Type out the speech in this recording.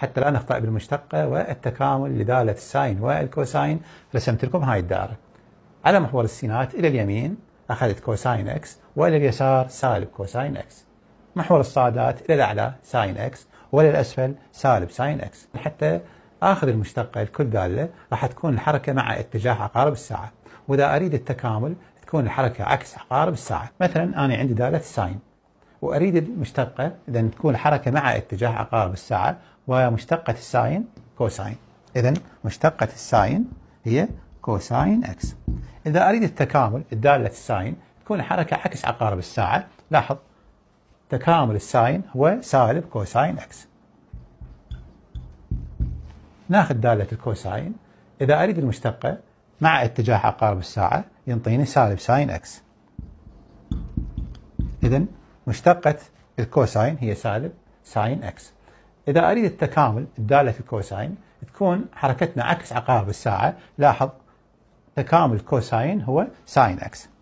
حتى لا نخطأ بالمشتقة والتكامل لدالة الساين والكوساين رسمت لكم هاي الدائرة على محور السينات إلى اليمين أخذت كوساين إكس وإلى اليسار سالب كوساين إكس محور الصادات إلى الأعلى ساين إكس وإلى الأسفل سالب ساين إكس حتى آخذ المشتقة لكل دالة راح تكون الحركة مع اتجاه عقارب الساعة وإذا أريد التكامل تكون الحركة عكس عقارب الساعة مثلا أنا عندي دالة الساين وأريد المشتقة إذا تكون الحركة مع اتجاه عقارب الساعة ومشتقة الساين كوساين إذا مشتقة الساين هي كوساين اكس إذا أريد التكامل الدالة الساين تكون الحركة عكس عقارب الساعة لاحظ تكامل الساين هو سالب كوساين اكس ناخذ دالة الكوساين إذا أريد المشتقة مع اتجاه عقارب الساعة ينطيني سالب ساين اكس إذا مشتقة الكوساين هي سالب ساين اكس إذا أريد التكامل دالة الكوساين تكون حركتنا عكس عقارب الساعة لاحظ تكامل كوساين هو ساين اكس